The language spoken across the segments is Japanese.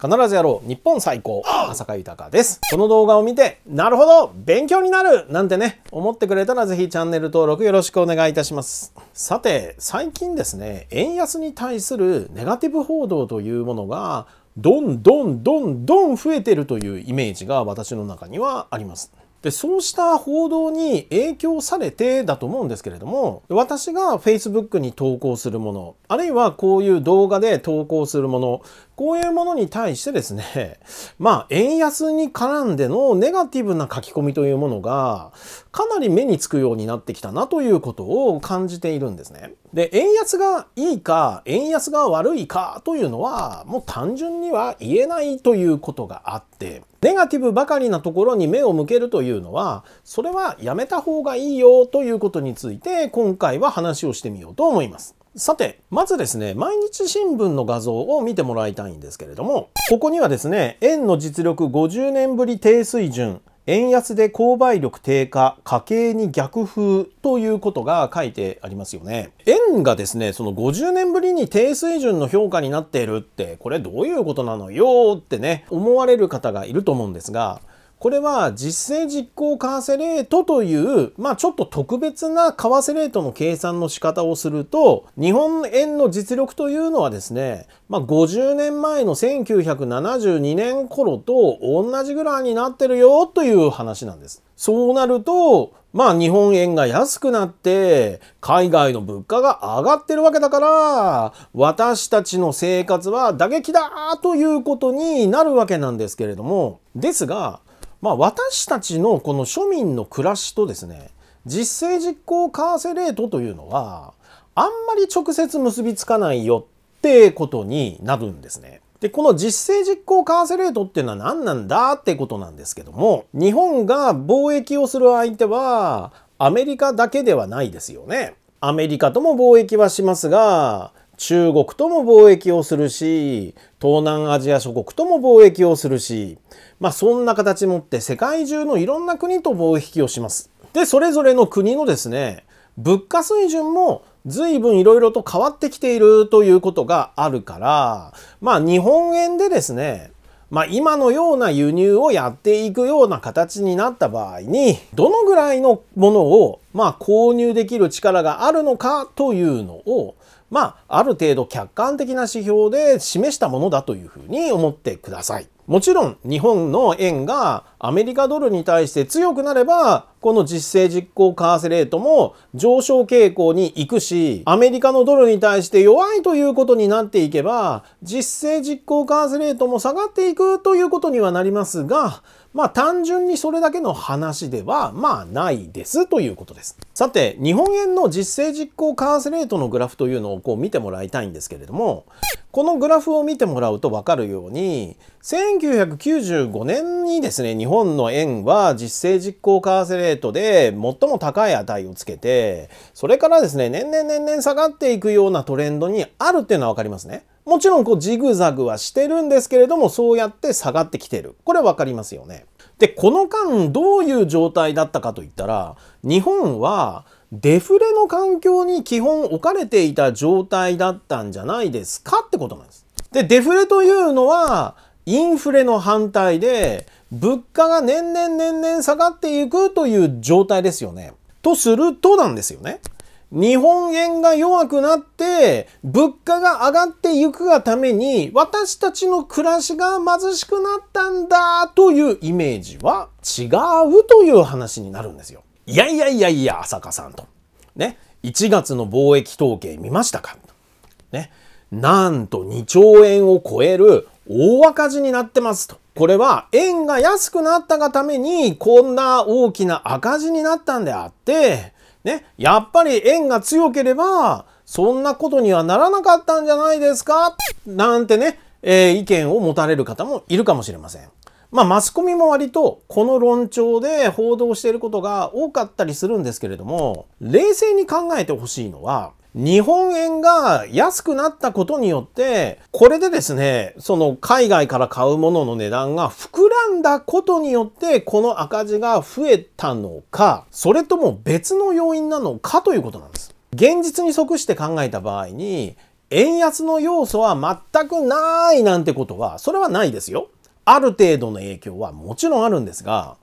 必ずやろう日本最高浅香豊ですこの動画を見てなるほど勉強になるなんてね思ってくれたらぜひチャンネル登録よろしくお願いいたしますさて最近ですね円安に対するネガティブ報道というものがどんどんどんどん増えてるというイメージが私の中にはありますでそうした報道に影響されてだと思うんですけれども私が Facebook に投稿するものあるいはこういう動画で投稿するものこういうものに対してですね、まあ、円安に絡んでのネガティブな書き込みというものが、かなり目につくようになってきたなということを感じているんですね。で、円安がいいか、円安が悪いかというのは、もう単純には言えないということがあって、ネガティブばかりなところに目を向けるというのは、それはやめた方がいいよということについて、今回は話をしてみようと思います。さて、まずですね、毎日新聞の画像を見てもらいたいんですけれども、ここにはですね、円の実力50年ぶり低水準、円安で購買力低下、家計に逆風ということが書いてありますよね。円がですね、その50年ぶりに低水準の評価になっているって、これどういうことなのよってね、思われる方がいると思うんですが、これは実勢実行為替レートという、まあちょっと特別な為替レートの計算の仕方をすると、日本円の実力というのはですね、まあ50年前の1972年頃と同じぐらいになってるよという話なんです。そうなると、まあ日本円が安くなって、海外の物価が上がってるわけだから、私たちの生活は打撃だということになるわけなんですけれども、ですが、まあ、私たちのこの庶民の暮らしとですね実勢実行為替レートというのはあんまり直接結びつかないよってことになるんですね。で、この実勢実行為替レートっていうのは何なんだってことなんですけども、日本が貿易をする相手はアメリカだけではないですよね。アメリカとも貿易はしますが、中国とも貿易をするし、東南アジア諸国とも貿易をするし、まあそんな形もって世界中のいろんな国と貿易をします。で、それぞれの国のですね、物価水準も随分いろいろと変わってきているということがあるから、まあ日本円でですね、まあ、今のような輸入をやっていくような形になった場合にどのぐらいのものをまあ購入できる力があるのかというのをまあ、ある程度客観的な指標で示したものだというふうに思ってください。もちろん日本の円がアメリカドルに対して強くなればこの実勢実行為替レートも上昇傾向に行くしアメリカのドルに対して弱いということになっていけば実勢実行為替レートも下がっていくということにはなりますがまあ単純にそれだけの話ではまあないですということです。さて、日本円の実勢実行為替レートのグラフというのをこう見てもらいたいんですけれども、このグラフを見てもらうとわかるように、1995年にですね、日本の円は実勢実行為替レートで最も高い値をつけて、それからですね、年々年々下がっていくようなトレンドにあるっていうのはわかりますね。もちろんこうジグザグはしてるんですけれども、そうやって下がってきてる。これ分かりますよね。で、この間どういう状態だったかといったら、日本はデフレの環境に基本置かれていた状態だったんじゃないですかってことなんです。で、デフレというのは、インフレの反対で、物価が年々年々下がっていくという状態ですよね。とするとなんですよね。日本円が弱くなって物価が上がっていくがために私たちの暮らしが貧しくなったんだというイメージは違うという話になるんですよ。いやいやいやいや浅香さんと。ね1月の貿易統計見ましたかねなんと2兆円を超える大赤字になってますと。これは円が安くなったがためにこんな大きな赤字になったんであってね、やっぱり縁が強ければ、そんなことにはならなかったんじゃないですかなんてね、えー、意見を持たれる方もいるかもしれません。まあ、マスコミも割とこの論調で報道していることが多かったりするんですけれども、冷静に考えてほしいのは、日本円が安くなったことによって、これでですね、その海外から買うものの値段が膨らんだことによって、この赤字が増えたのか、それとも別の要因なのかということなんです。現実に即して考えた場合に、円安の要素は全くないなんてことは、それはないですよ。ある程度の影響はもちろんあるんですが、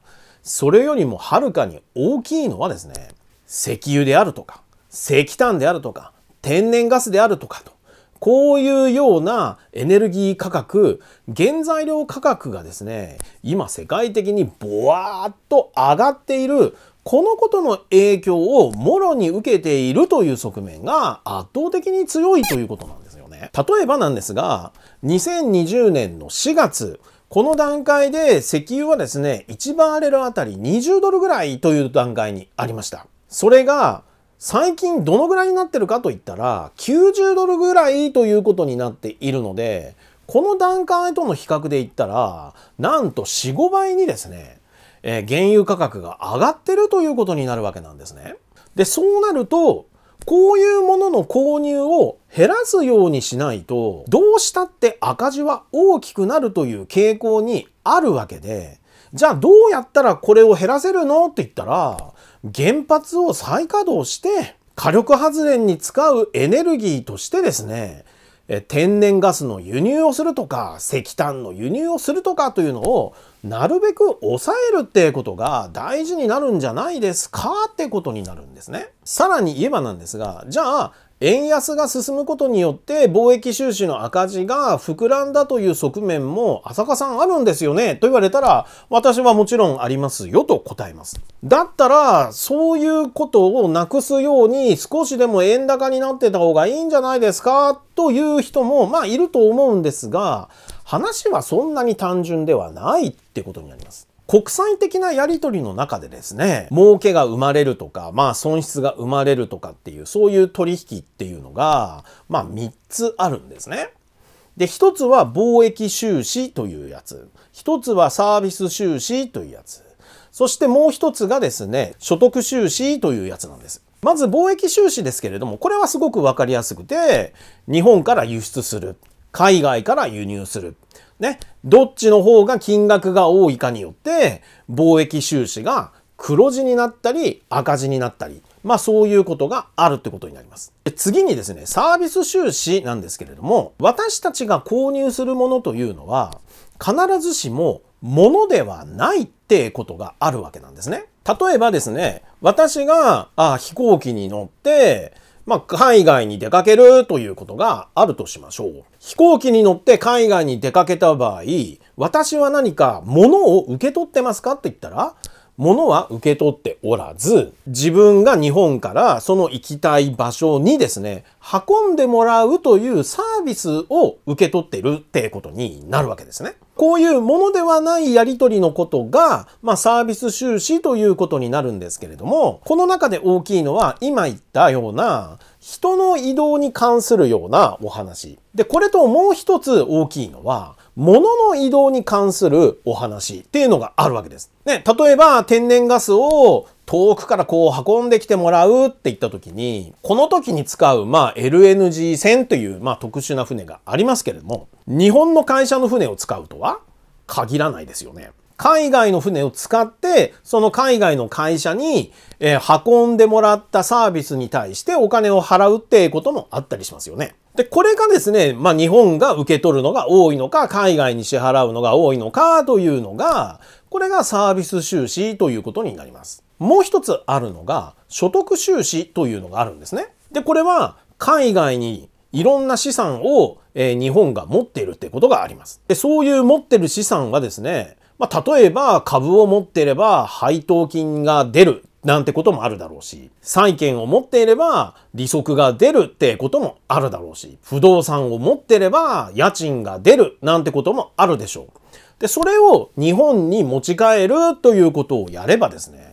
それよりもはるかに大きいのはですね、石油であるとか、石炭であるとか天然ガスであるとかとこういうようなエネルギー価格原材料価格がですね今世界的にボワーっと上がっているこのことの影響をもろに受けているという側面が圧倒的に強いということなんですよね。例えばなんですが2020年の4月この段階で石油はですね1バーレルあたり20ドルぐらいという段階にありました。それが最近どのぐらいになってるかといったら90ドルぐらいということになっているのでこの段階との比較で言ったらなんと45倍にですね、えー、原油価格が上がってるということになるわけなんですね。でそうなるとこういうものの購入を減らすようにしないとどうしたって赤字は大きくなるという傾向にあるわけでじゃあどうやったらこれを減らせるのって言ったら原発を再稼働して火力発電に使うエネルギーとしてですね、天然ガスの輸入をするとか石炭の輸入をするとかというのをなるべく抑えるってことが大事になるんじゃないですかってことになるんですね。さらに言えばなんですがじゃあ円安が進むことによって貿易収支の赤字が膨らんだという側面も浅香さんあるんですよねと言われたら私はもちろんありますよと答えます。だったらそういうことをなくすように少しでも円高になってた方がいいんじゃないですかという人もまあいると思うんですが話はそんなに単純ではないってことになります。国際的なやりとりの中でですね、儲けが生まれるとか、まあ損失が生まれるとかっていう、そういう取引っていうのが、まあ3つあるんですね。で、1つは貿易収支というやつ。1つはサービス収支というやつ。そしてもう1つがですね、所得収支というやつなんです。まず貿易収支ですけれども、これはすごくわかりやすくて、日本から輸出する。海外から輸入する。ね、どっちの方が金額が多いかによって貿易収支が黒字になったり赤字になったり、まあそういうことがあるってことになります。次にですね、サービス収支なんですけれども、私たちが購入するものというのは、必ずしもものではないってことがあるわけなんですね。例えばですね、私があ飛行機に乗って、まあ、海外に出かけるということがあるとしましょう。飛行機に乗って海外に出かけた場合、私は何か物を受け取ってますかって言ったら、物は受け取っておらず、自分が日本からその行きたい場所にですね、運んでもらうというサービスを受け取ってるってことになるわけですね。こういうものではないやり取りのことが、まあ、サービス収支ということになるんですけれども、この中で大きいのは今言ったような人の移動に関するようなお話。で、これともう一つ大きいのは、物の移動に関するお話っていうのがあるわけです。ね、例えば天然ガスを遠くからこう運んできてもらうって言った時に、この時に使う、まあ、LNG 船という、まあ、特殊な船がありますけれども、日本の会社の船を使うとは限らないですよね。海外の船を使って、その海外の会社に、えー、運んでもらったサービスに対してお金を払うってこともあったりしますよね。で、これがですね、まあ日本が受け取るのが多いのか、海外に支払うのが多いのかというのが、これがサービス収支ということになります。もう一つあるのが所得収支というのがあるんですね。で、これは海外にいろんな資産を、えー、日本が持っているってことがあります。で、そういう持ってる資産はですね、まあ、例えば株を持っていれば配当金が出るなんてこともあるだろうし、債権を持っていれば利息が出るってこともあるだろうし、不動産を持っていれば家賃が出るなんてこともあるでしょう。で、それを日本に持ち帰るということをやればですね、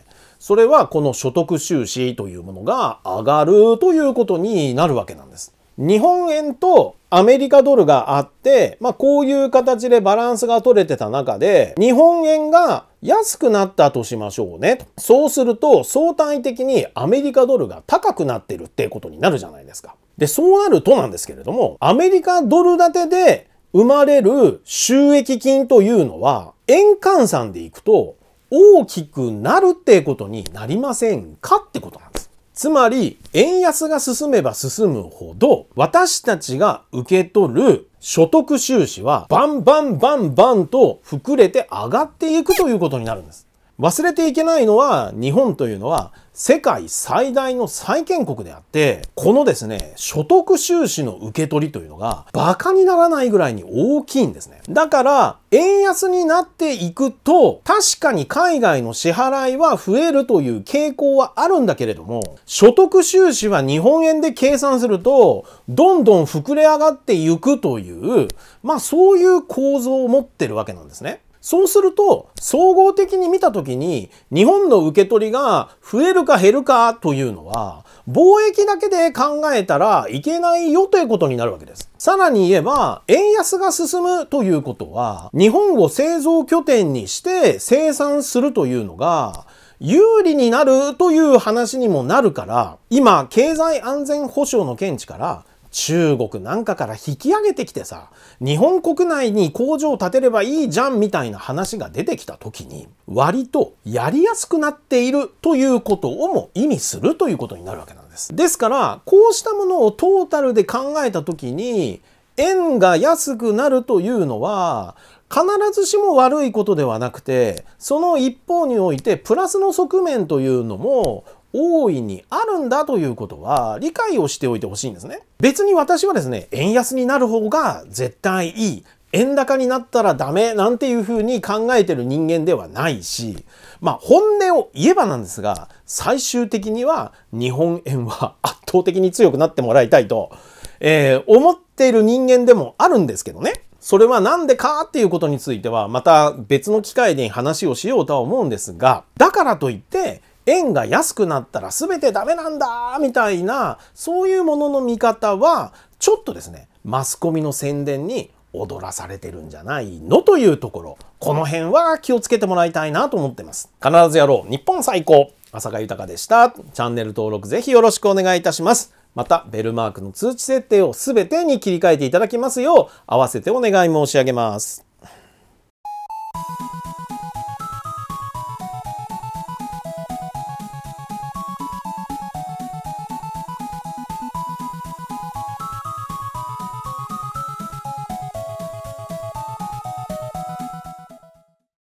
それはこの所得収支というものが上がるということになるわけなんです。日本円とアメリカドルがあって、まあこういう形でバランスが取れてた中で、日本円が安くなったとしましょうね。そうすると相対的にアメリカドルが高くなってるってことになるじゃないですか。で、そうなるとなんですけれども、アメリカドル建てで生まれる収益金というのは、円換算でいくと大きくなるってことになりませんかってことなんです。つまり、円安が進めば進むほど、私たちが受け取る所得収支は、バンバンバンバンと膨れて上がっていくということになるんです。忘れていけないのは、日本というのは、世界最大の債権国であって、このですね、所得収支の受け取りというのが、馬鹿にならないぐらいに大きいんですね。だから、円安になっていくと、確かに海外の支払いは増えるという傾向はあるんだけれども、所得収支は日本円で計算すると、どんどん膨れ上がっていくという、まあそういう構造を持ってるわけなんですね。そうすると、総合的に見た時に、日本の受け取りが増えるか減るかというのは、貿易だけで考えたらいけないよということになるわけです。さらに言えば、円安が進むということは、日本を製造拠点にして生産するというのが、有利になるという話にもなるから、今、経済安全保障の見地から、中国なんかから引き上げてきてさ日本国内に工場を建てればいいじゃんみたいな話が出てきた時に割とやりやすくなっているということをも意味するということになるわけなんです。ですからこうしたものをトータルで考えた時に円が安くなるというのは必ずしも悪いことではなくてその一方においてプラスの側面というのも大いにあるんだということは理解をしておいてほしいんですね。別に私はですね、円安になる方が絶対いい。円高になったらダメなんていうふうに考えてる人間ではないし、まあ本音を言えばなんですが、最終的には日本円は圧倒的に強くなってもらいたいと、えー、思っている人間でもあるんですけどね。それはなんでかっていうことについてはまた別の機会で話をしようとは思うんですが、だからといって円が安くなったら全てダメなんだみたいなそういうものの見方はちょっとですねマスコミの宣伝に踊らされてるんじゃないのというところこの辺は気をつけてもらいたいなと思ってます必ずやろう日本最高浅賀豊でしたチャンネル登録ぜひよろしくお願いいたしますまたベルマークの通知設定を全てに切り替えていただきますよう合わせてお願い申し上げます